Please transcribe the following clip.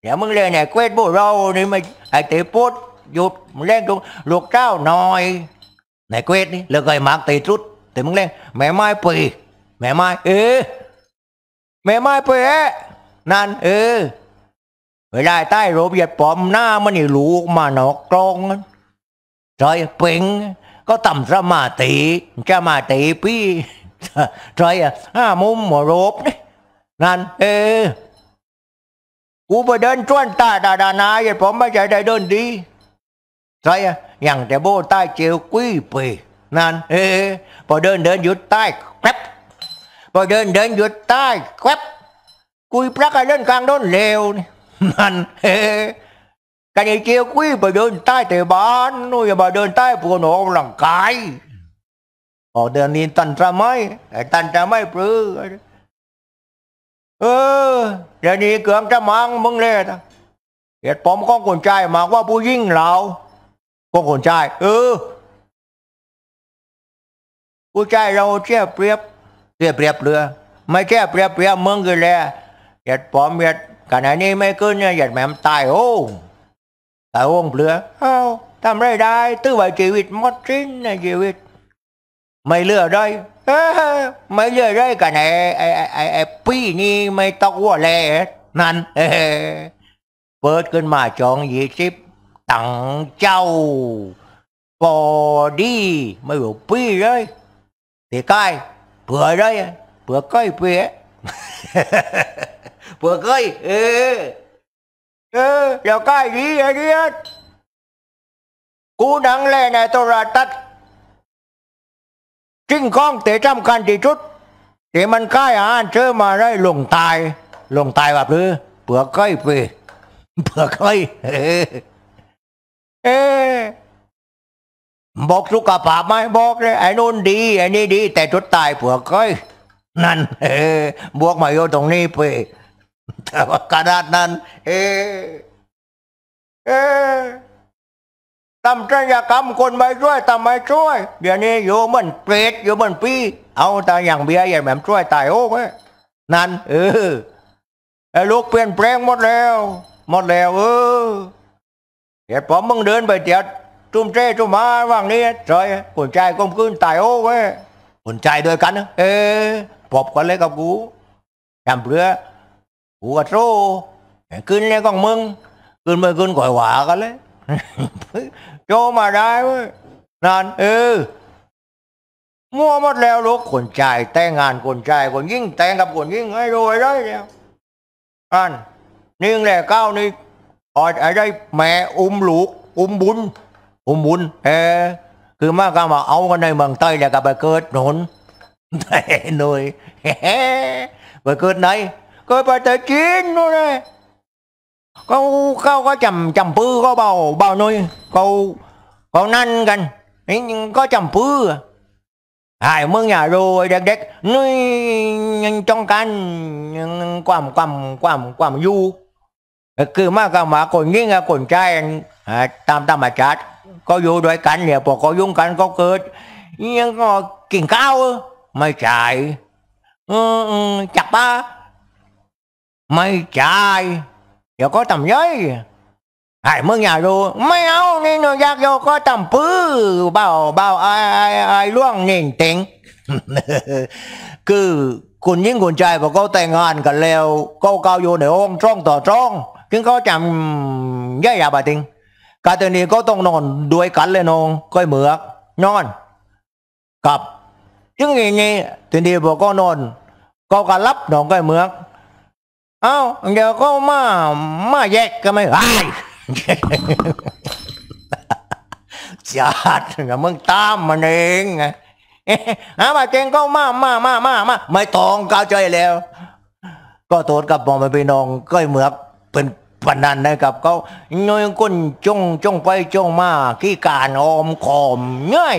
เดี๋ยวมึงเลยเนี่ยเควสบุเรานี่มาไอตีพุทหยุดมึงเล่นตรงลูกเจ้าหน่อยในเวสนี่เลิกไอ้มาร์กตีทุดแต่มึงเล่นแม่ไม้ปีแม่ไม้เออ แม่ไม้ปีนั่นเออเวลาใต้รูปเหยียดปอมหน้ามันนี่ลูกมาหนอกกรงจอยเป่งก็ต่ำสมาติจะมาตีพี่จอยอ่ะห้ามุมหมอรูปนี่นั่นเออกูไปเดินชวนตาดาดานายผมไม่ใจได้เดินดีใช่อย่างแต่โบใต้เจียวกุ้ยปีนั่นเออพอเดินเดินหยุดใต้แคบพอเดินเดินหยุดใต้แคบกุยพระกันเดินกลางโดนเลวนั่นเออกันไอ้เจียวกุ้ยไปเดินใต้เตบ้านนู่นอย่ามาเดินใต้ผัวหนอหลังกายออเดินนี้ตันตะไม่ตันตะไม่ปลื้อเออเดี๋ยวนี้เกือบจะมังมึงเลยเหตุผมก็ขนใจมากว่าผู้ยิ่งเราก็ขนใจเออผู้ใจเราเทียบเปรียบเทียบเปรียบเรือ ไม่เคียบเปรียบเปรียบมึงกันแล้วเหตุผมเหตุขณะนี้ไม่ขึ้นเนี่ยเหตุแม่ตายโอ้ตายโอ้งเปลือเอ้าทำไรได้ตื้อไวชีวิตหมดสิ้นในชีวิต ไม่เลือได้ไม่เยอะเลกันไอ้ไอ้ไอ้ไอ้ปีนี้ไม่ต้องว่าแลนั่นเอเปิดขึ้นมาจองยี่สิบตังเจ้าพอดี ไม่รู้ปีเลยตีใกล้เผื่อเลยเผื่อใกล้เผื่อเผื่อใกล้เออเออเดี๋ยวใกล้ดีไอ้เดียกูดังแลในโทรตัศน์จิ้งก้องเตะจำกันที่ชุดเตะมันใกล้อ่านเจอมาได้ลงตายลงตายแบบหรือเปลือกไก่เปลือกไก่เอบอกสุกับภาไหมบอกเลยไอ้นู่นดีไอ้นี่ดี แต่ชุดตายเปลือกไก่นั่นเออบวกมาโยตรงนี้เปแต่ว่ากระดาษนั้นเอเอทำศัลยกรรมคนไม่ช่วยทำไม่ช่วย เดี๋ยวนี้อยู่เหมือนเปรตอยู่เหมือนปีเอาแต่อย่างเบียร์อย่างแบบช่วยตายโอ้ยนั่นเออไอ้ลูกเปลี่ยนแปลงหมดแล้ว หมดแล้ว เออเดี๋ยวผมมึงเดินไปเดี๋ยวจุ่มเจ้จุ่มมาว่างนี้จอยคนใจก้มขึ้นตายโอ้เว้ยคนใจด้วยกันเออปอบกันเลยกับกูทำเพื่อกูกระโจ้ขึ้นเลยกองมึง ขึ้นไปขึ้นก่อยหวากันเลยโยมาได้เว้ยนั่นเออมั่วหมดแล้วลูกคนจ่ายแต่งงานคนจ่ายคนยิ่งแต่งกับคนยิ่งให้รวยได้แล้วนันนี่แหละก้าวนี่อดได้แม่อุ้มลูก อุ้มบุญอุ้มบุญเออคือมากก็มาเอากันในเมืองใต้แล้วก็ไปเกิดหนุนหน่อยไปเกิดไหนเกิดปแะ่จีนนู่นเลย có có có chầm chầm pư có bầu bầu nuôi cô con năn gần có chầm pư ai à? mưa nhà rồi đẹp đẹp nuôi trong can quầm quầm quầm quầm du cứ mà cả mà còn nghĩ là còn trai à, tam tam mà chát có vô đôi cánh nè bỏ có dung cánh có cớt nhưng có kiền cao mày chạy ừ, ừ, chặt ba mày chạy เดี๋ยวก็ตำย่อยไอ้มึงอย่าดูไม่เอานี่หนูอยากโยก็ตำปื้อเบาเบาไอ้ไอ้ไอ้ล่วงนิ่งเต็ง คือคุณยิ่งคุณใจพอกเขาแต่งงานกันแล้วเขาเกาอยู่ในห้องจ้องต่อจ้องจึงเขาจำย่ายาบาติงการตอนนี้ก็ต้องนอนด้วยกันเลยน้อง ก้อยเหมือกนอนกับยังไงไงตอนนี้บอกก็นอนก็การับน้องก้อยเหมือกเอ้าเดี๋ยวก็มา มาแยกกันไหม่ไอ้ัดเงี้ยมึงตามมันเองไงฮามาเจงก็มามา มามามาไม่ตองก้าวใจแล้ว ก็โทษกับบอมไปพี่น้อง ก็เหมือกเป็นปนันนะครับเขาน้อยก้นจง จงไปจงมาขี้การอมคอมง่าย